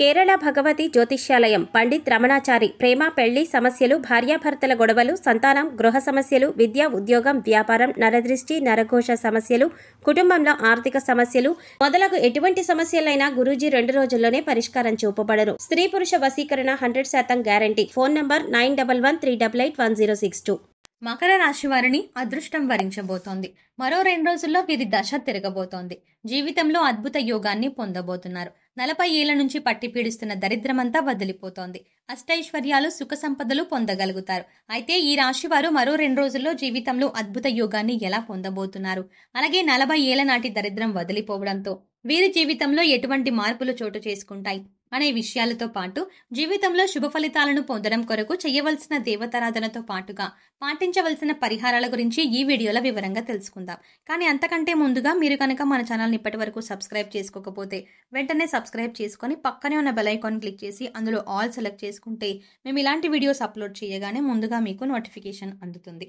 కేరళ భగవతి జ్యోతిష్యాలయం పండిత్ రమణాచారి ప్రేమ పెళ్లి సమస్యలు భార్యాభర్తల గొడవలు సంతానం గృహ సమస్యలు విద్య ఉద్యోగం వ్యాపారం నరదృష్టి నరఘోష సమస్యలు కుటుంబంలో ఆర్థిక సమస్యలు మొదలగు ఎటువంటి సమస్యలైనా గురూజీ రెండు రోజుల్లోనే పరిష్కారం చూపబడరు స్త్రీ పురుష వశీకరణ హండ్రెడ్ శాతం guarantee phone number nine double one three double eight one zero six two మకర రాశి వారిని అదృష్టం వరించబోతోంది మరో రెండు రోజుల్లో వీరి దశ తిరగబోతోంది జీవితంలో అద్భుత యోగాన్ని పొందబోతున్నారు నలభై ఏళ్ల నుంచి పట్టి పీడిస్తున్న దరిద్రమంతా వదిలిపోతోంది అష్టైశ్వర్యాలు సుఖ సంపదలు పొందగలుగుతారు అయితే ఈ రాశివారు మరో రెండు రోజుల్లో జీవితంలో అద్భుత యోగాన్ని ఎలా పొందబోతున్నారు అలాగే నలభై ఏళ్ల నాటి దరిద్రం వదిలిపోవడంతో వీరి జీవితంలో ఎటువంటి మార్పులు చోటు చేసుకుంటాయి అనే విషయాలతో పాటు జీవితంలో శుభ ఫలితాలను పొందడం కొరకు చేయవలసిన దేవతారాధనతో పాటుగా పాటించవలసిన పరిహారాల గురించి ఈ వీడియోలో వివరంగా తెలుసుకుందాం కానీ అంతకంటే ముందుగా మీరు కనుక మన ఛానల్ని ఇప్పటి వరకు సబ్స్క్రైబ్ చేసుకోకపోతే వెంటనే సబ్స్క్రైబ్ చేసుకొని పక్కనే ఉన్న బెల్ ఐకాన్ క్లిక్ చేసి అందులో ఆల్ సెలెక్ట్ చేసుకుంటే మేము ఇలాంటి వీడియోస్ అప్లోడ్ చేయగానే ముందుగా మీకు నోటిఫికేషన్ అందుతుంది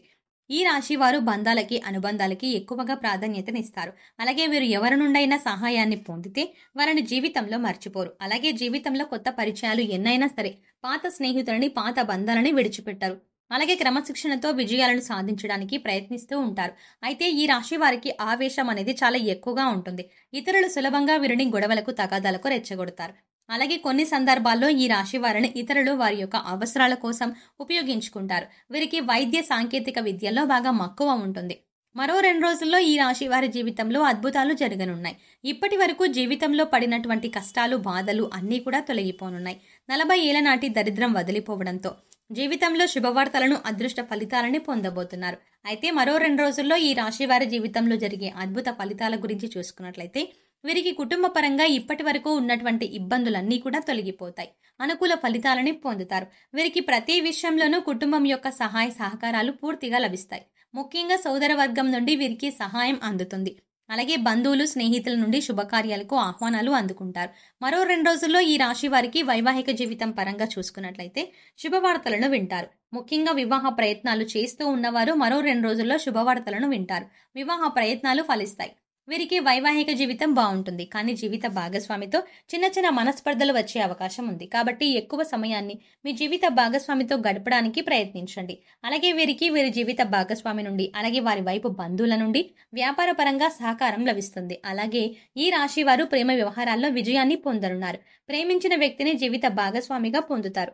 ఈ రాశి వారు బంధాలకి అనుబంధాలకి ఎక్కువగా ప్రాధాన్యతనిస్తారు అలాగే వీరు ఎవరి నుండైనా సహాయాన్ని పొందితే వారిని జీవితంలో మర్చిపోరు అలాగే జీవితంలో కొత్త పరిచయాలు ఎన్నైనా సరే పాత స్నేహితులని పాత బంధాలని విడిచిపెట్టారు అలాగే క్రమశిక్షణతో విజయాలను సాధించడానికి ప్రయత్నిస్తూ ఉంటారు అయితే ఈ రాశి వారికి ఆవేశం అనేది చాలా ఎక్కువగా ఉంటుంది ఇతరులు సులభంగా వీరిని గొడవలకు తగాదాలకు రెచ్చగొడతారు అలాగే కొన్ని సందర్భాల్లో ఈ రాశి వారిని ఇతరులు వారి యొక్క అవసరాల కోసం ఉపయోగించుకుంటారు వీరికి వైద్య సాంకేతిక విద్యలో బాగా మక్కువ ఉంటుంది మరో రెండు రోజుల్లో ఈ రాశి వారి జీవితంలో అద్భుతాలు జరగనున్నాయి ఇప్పటి వరకు జీవితంలో పడినటువంటి కష్టాలు బాధలు అన్నీ కూడా తొలగిపోనున్నాయి నలభై ఏళ్ల నాటి దరిద్రం వదిలిపోవడంతో జీవితంలో శుభవార్తలను అదృష్ట ఫలితాలని పొందబోతున్నారు అయితే మరో రెండు రోజుల్లో ఈ రాశి వారి జీవితంలో జరిగే అద్భుత ఫలితాల గురించి చూసుకున్నట్లయితే వీరికి పరంగా ఇప్పటి వరకు ఉన్నటువంటి ఇబ్బందులన్నీ కూడా తొలగిపోతాయి అనుకూల ఫలితాలని పొందుతారు వీరికి ప్రతి విషయంలోనూ కుటుంబం యొక్క సహాయ సహకారాలు పూర్తిగా లభిస్తాయి ముఖ్యంగా సోదర వర్గం నుండి వీరికి సహాయం అందుతుంది అలాగే బంధువులు స్నేహితుల నుండి శుభకార్యాలకు ఆహ్వానాలు అందుకుంటారు మరో రెండు రోజుల్లో ఈ రాశి వారికి వైవాహిక జీవితం పరంగా చూసుకున్నట్లయితే శుభవార్తలను వింటారు ముఖ్యంగా వివాహ ప్రయత్నాలు చేస్తూ ఉన్నవారు మరో రెండు రోజుల్లో శుభవార్తలను వింటారు వివాహ ప్రయత్నాలు ఫలిస్తాయి వీరికి వైవాహిక జీవితం బాగుంటుంది కానీ జీవిత భాగస్వామితో చిన్న చిన్న మనస్పర్ధలు వచ్చే అవకాశం ఉంది కాబట్టి ఎక్కువ సమయాన్ని మీ జీవిత భాగస్వామితో గడపడానికి ప్రయత్నించండి అలాగే వీరికి వీరి జీవిత భాగస్వామి నుండి అలాగే వారి వైపు బంధువుల నుండి వ్యాపార పరంగా సహకారం లభిస్తుంది అలాగే ఈ రాశి వారు ప్రేమ వ్యవహారాల్లో విజయాన్ని పొందనున్నారు ప్రేమించిన వ్యక్తిని జీవిత భాగస్వామిగా పొందుతారు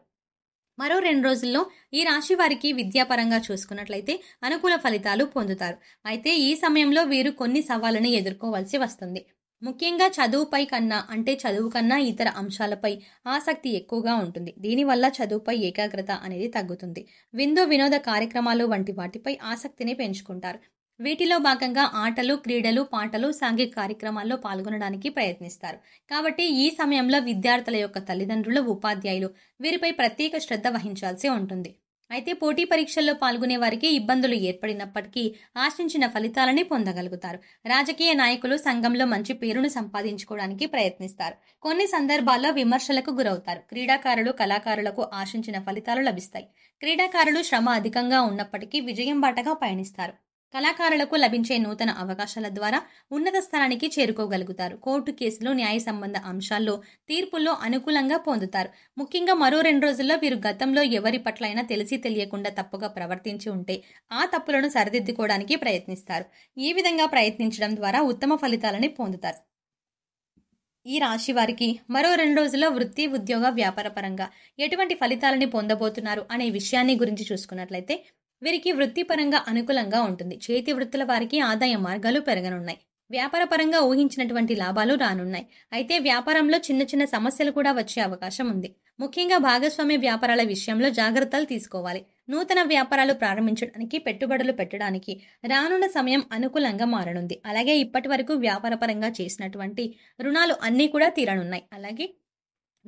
మరో రెండు రోజుల్లో ఈ రాశి వారికి విద్యాపరంగా చూసుకున్నట్లయితే అనుకూల ఫలితాలు పొందుతారు అయితే ఈ సమయంలో వీరు కొన్ని సవాళ్ళని ఎదుర్కోవాల్సి వస్తుంది ముఖ్యంగా చదువుపై కన్నా అంటే చదువు కన్నా ఇతర అంశాలపై ఆసక్తి ఎక్కువగా ఉంటుంది దీనివల్ల చదువుపై ఏకాగ్రత అనేది తగ్గుతుంది విందు వినోద కార్యక్రమాలు వంటి వాటిపై ఆసక్తిని పెంచుకుంటారు వీటిలో భాగంగా ఆటలు క్రీడలు పాటలు సాంఘిక కార్యక్రమాల్లో పాల్గొనడానికి ప్రయత్నిస్తారు కాబట్టి ఈ సమయంలో విద్యార్థుల యొక్క తల్లిదండ్రులు ఉపాధ్యాయులు వీరిపై ప్రత్యేక శ్రద్ధ వహించాల్సి ఉంటుంది అయితే పోటీ పరీక్షల్లో పాల్గొనే వారికి ఇబ్బందులు ఏర్పడినప్పటికీ ఆశించిన ఫలితాలని పొందగలుగుతారు రాజకీయ నాయకులు సంఘంలో మంచి పేరును సంపాదించుకోవడానికి ప్రయత్నిస్తారు కొన్ని సందర్భాల్లో విమర్శలకు గురవుతారు క్రీడాకారులు కళాకారులకు ఆశించిన ఫలితాలు లభిస్తాయి క్రీడాకారులు శ్రమ అధికంగా ఉన్నప్పటికీ విజయం బాటగా పయనిస్తారు కళాకారులకు లభించే నూతన అవకాశాల ద్వారా ఉన్నత స్థానానికి చేరుకోగలుగుతారు కోర్టు కేసులు న్యాయ సంబంధ అంశాల్లో తీర్పుల్లో అనుకూలంగా పొందుతారు ముఖ్యంగా మరో రెండు రోజుల్లో వీరు గతంలో ఎవరి పట్లైనా తెలిసి తెలియకుండా తప్పుగా ప్రవర్తించి ఉంటే ఆ తప్పులను సరిదిద్దుకోవడానికి ప్రయత్నిస్తారు ఈ విధంగా ప్రయత్నించడం ద్వారా ఉత్తమ ఫలితాలని పొందుతారు ఈ రాశి వారికి మరో రెండు రోజుల్లో వృత్తి ఉద్యోగ వ్యాపార పరంగా ఎటువంటి ఫలితాలని పొందబోతున్నారు అనే విషయాన్ని గురించి చూసుకున్నట్లయితే వీరికి వృత్తిపరంగా అనుకూలంగా ఉంటుంది చేతి వృత్తుల వారికి ఆదాయ మార్గాలు పెరగనున్నాయి వ్యాపారపరంగా ఊహించినటువంటి లాభాలు రానున్నాయి అయితే వ్యాపారంలో చిన్న చిన్న సమస్యలు కూడా వచ్చే అవకాశం ఉంది ముఖ్యంగా భాగస్వామ్య వ్యాపారాల విషయంలో జాగ్రత్తలు తీసుకోవాలి నూతన వ్యాపారాలు ప్రారంభించడానికి పెట్టుబడులు పెట్టడానికి రానున్న సమయం అనుకూలంగా మారనుంది అలాగే ఇప్పటి వరకు వ్యాపారపరంగా చేసినటువంటి రుణాలు అన్నీ కూడా తీరనున్నాయి అలాగే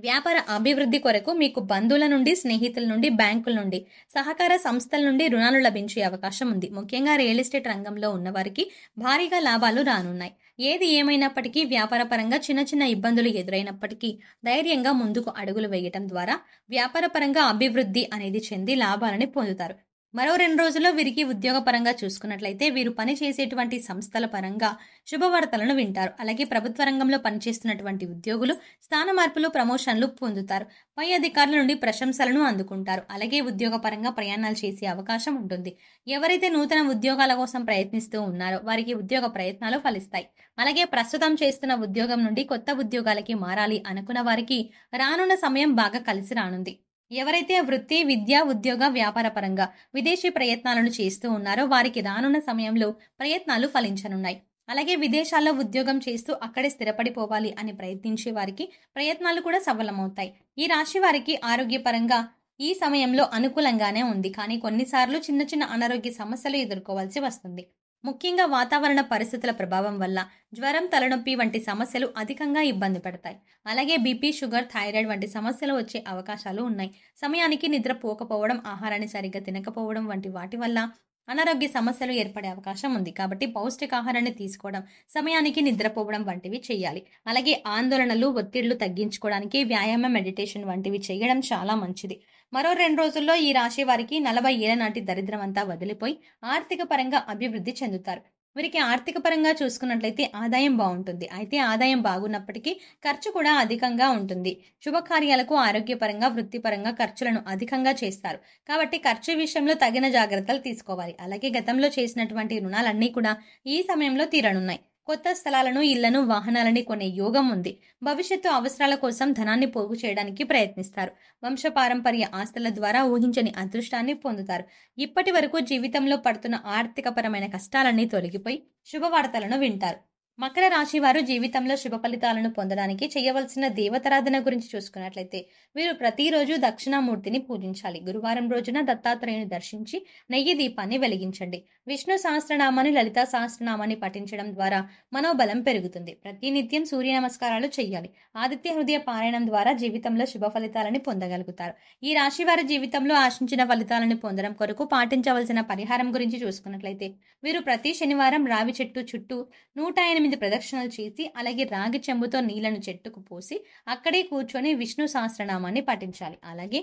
వ్యాపార అభివృద్ధి కొరకు మీకు బంధువుల నుండి స్నేహితుల నుండి బ్యాంకుల నుండి సహకార సంస్థల నుండి రుణాలు లభించే అవకాశం ఉంది ముఖ్యంగా రియల్ ఎస్టేట్ రంగంలో ఉన్నవారికి భారీగా లాభాలు రానున్నాయి ఏది ఏమైనప్పటికీ వ్యాపార పరంగా చిన్న చిన్న ఇబ్బందులు ఎదురైనప్పటికీ ధైర్యంగా ముందుకు అడుగులు వేయటం ద్వారా వ్యాపార పరంగా అభివృద్ధి అనేది చెంది లాభాలని పొందుతారు మరో రెండు రోజుల్లో వీరికి ఉద్యోగపరంగా చూసుకున్నట్లయితే వీరు పనిచేసేటువంటి సంస్థల పరంగా శుభవార్తలను వింటారు అలాగే ప్రభుత్వ రంగంలో పనిచేస్తున్నటువంటి ఉద్యోగులు స్థాన మార్పులు ప్రమోషన్లు పొందుతారు పై అధికారుల నుండి ప్రశంసలను అందుకుంటారు అలాగే ఉద్యోగపరంగా ప్రయాణాలు చేసే అవకాశం ఉంటుంది ఎవరైతే నూతన ఉద్యోగాల కోసం ప్రయత్నిస్తూ ఉన్నారో వారికి ఉద్యోగ ప్రయత్నాలు ఫలిస్తాయి అలాగే ప్రస్తుతం చేస్తున్న ఉద్యోగం నుండి కొత్త ఉద్యోగాలకి మారాలి అనుకున్న వారికి రానున్న సమయం బాగా కలిసి రానుంది ఎవరైతే వృత్తి విద్య ఉద్యోగ వ్యాపార పరంగా విదేశీ ప్రయత్నాలను చేస్తూ ఉన్నారో వారికి రానున్న సమయంలో ప్రయత్నాలు ఫలించనున్నాయి అలాగే విదేశాల్లో ఉద్యోగం చేస్తూ అక్కడే స్థిరపడిపోవాలి అని ప్రయత్నించే వారికి ప్రయత్నాలు కూడా సఫలమవుతాయి ఈ రాశి వారికి ఆరోగ్యపరంగా ఈ సమయంలో అనుకూలంగానే ఉంది కానీ కొన్నిసార్లు చిన్న చిన్న అనారోగ్య సమస్యలు ఎదుర్కోవాల్సి వస్తుంది ముఖ్యంగా వాతావరణ పరిస్థితుల ప్రభావం వల్ల జ్వరం తలనొప్పి వంటి సమస్యలు అధికంగా ఇబ్బంది పడతాయి అలాగే బీపీ షుగర్ థైరాయిడ్ వంటి సమస్యలు వచ్చే అవకాశాలు ఉన్నాయి సమయానికి నిద్ర పోకపోవడం ఆహారాన్ని సరిగ్గా తినకపోవడం వంటి వాటి వల్ల అనారోగ్య సమస్యలు ఏర్పడే అవకాశం ఉంది కాబట్టి పౌష్టికాహారాన్ని తీసుకోవడం సమయానికి నిద్రపోవడం వంటివి చేయాలి అలాగే ఆందోళనలు ఒత్తిళ్లు తగ్గించుకోవడానికి వ్యాయామం మెడిటేషన్ వంటివి చేయడం చాలా మంచిది మరో రెండు రోజుల్లో ఈ రాశి వారికి నలభై ఏళ్ల నాటి దరిద్రం అంతా వదిలిపోయి ఆర్థిక పరంగా అభివృద్ధి చెందుతారు వీరికి ఆర్థిక పరంగా చూసుకున్నట్లయితే ఆదాయం బాగుంటుంది అయితే ఆదాయం బాగున్నప్పటికీ ఖర్చు కూడా అధికంగా ఉంటుంది శుభకార్యాలకు ఆరోగ్యపరంగా వృత్తిపరంగా ఖర్చులను అధికంగా చేస్తారు కాబట్టి ఖర్చు విషయంలో తగిన జాగ్రత్తలు తీసుకోవాలి అలాగే గతంలో చేసినటువంటి రుణాలన్నీ కూడా ఈ సమయంలో తీరనున్నాయి కొత్త స్థలాలను ఇళ్లను వాహనాలని కొనే యోగం ఉంది భవిష్యత్తు అవసరాల కోసం ధనాన్ని పోగు చేయడానికి ప్రయత్నిస్తారు వంశపారంపర్య ఆస్తుల ద్వారా ఊహించని అదృష్టాన్ని పొందుతారు ఇప్పటి వరకు జీవితంలో పడుతున్న ఆర్థికపరమైన కష్టాలన్నీ తొలగిపోయి శుభవార్తలను వింటారు మకర రాశి వారు జీవితంలో శుభ ఫలితాలను పొందడానికి చేయవలసిన దేవతారాధన గురించి చూసుకున్నట్లయితే వీరు ప్రతిరోజు దక్షిణామూర్తిని పూజించాలి గురువారం రోజున దత్తాత్రేయుని దర్శించి నెయ్యి దీపాన్ని వెలిగించండి విష్ణు సహస్రనామాన్ని లలితా సహస్రనామాన్ని పఠించడం ద్వారా మనోబలం పెరుగుతుంది ప్రతినిత్యం సూర్య నమస్కారాలు చేయాలి ఆదిత్య హృదయ పారాయణం ద్వారా జీవితంలో శుభ ఫలితాలను పొందగలుగుతారు ఈ రాశి వారి జీవితంలో ఆశించిన ఫలితాలను పొందడం కొరకు పాటించవలసిన పరిహారం గురించి చూసుకున్నట్లయితే వీరు ప్రతి శనివారం రావి చెట్టు చుట్టూ నూట ఎనిమిది ప్రదక్షిణలు చేసి అలాగే రాగి చెంబుతో నీళ్లను చెట్టుకు పోసి అక్కడే కూర్చొని విష్ణు సహస్రనామాన్ని పఠించాలి అలాగే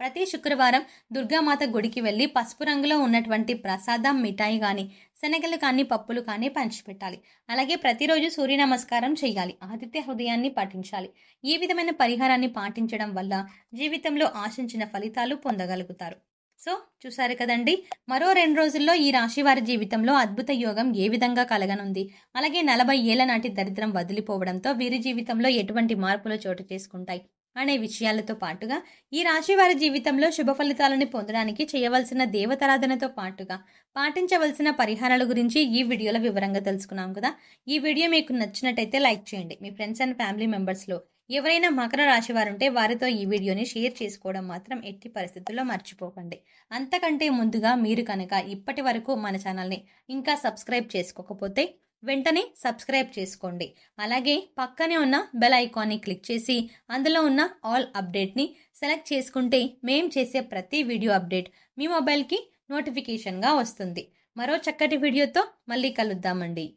ప్రతి శుక్రవారం దుర్గామాత గుడికి వెళ్ళి పసుపు రంగులో ఉన్నటువంటి ప్రసాదం మిఠాయి కానీ శనగలు కానీ పప్పులు కానీ పంచిపెట్టాలి అలాగే ప్రతిరోజు సూర్య నమస్కారం చేయాలి ఆదిత్య హృదయాన్ని పాటించాలి ఈ విధమైన పరిహారాన్ని పాటించడం వల్ల జీవితంలో ఆశించిన ఫలితాలు పొందగలుగుతారు సో చూసారు కదండి మరో రెండు రోజుల్లో ఈ రాశి వారి జీవితంలో అద్భుత యోగం ఏ విధంగా కలగనుంది అలాగే నలభై ఏళ్ల నాటి దరిద్రం వదిలిపోవడంతో వీరి జీవితంలో ఎటువంటి మార్పులు చోటు చేసుకుంటాయి అనే విషయాలతో పాటుగా ఈ రాశి వారి జీవితంలో శుభ ఫలితాలను పొందడానికి చేయవలసిన దేవతారాధనతో పాటుగా పాటించవలసిన పరిహారాల గురించి ఈ వీడియోలో వివరంగా తెలుసుకున్నాం కదా ఈ వీడియో మీకు నచ్చినట్టయితే లైక్ చేయండి మీ ఫ్రెండ్స్ అండ్ ఫ్యామిలీ మెంబర్స్లో ఎవరైనా మకర రాశి వారుంటే వారితో ఈ వీడియోని షేర్ చేసుకోవడం మాత్రం ఎట్టి పరిస్థితుల్లో మర్చిపోకండి అంతకంటే ముందుగా మీరు కనుక ఇప్పటి వరకు మన ఛానల్ని ఇంకా సబ్స్క్రైబ్ చేసుకోకపోతే వెంటనే సబ్స్క్రైబ్ చేసుకోండి అలాగే పక్కనే ఉన్న బెల్ ఐకాన్ని క్లిక్ చేసి అందులో ఉన్న ఆల్ అప్డేట్ని సెలెక్ట్ చేసుకుంటే మేం చేసే ప్రతి వీడియో అప్డేట్ మీ మొబైల్కి నోటిఫికేషన్గా వస్తుంది మరో చక్కటి వీడియోతో మళ్ళీ కలుద్దామండి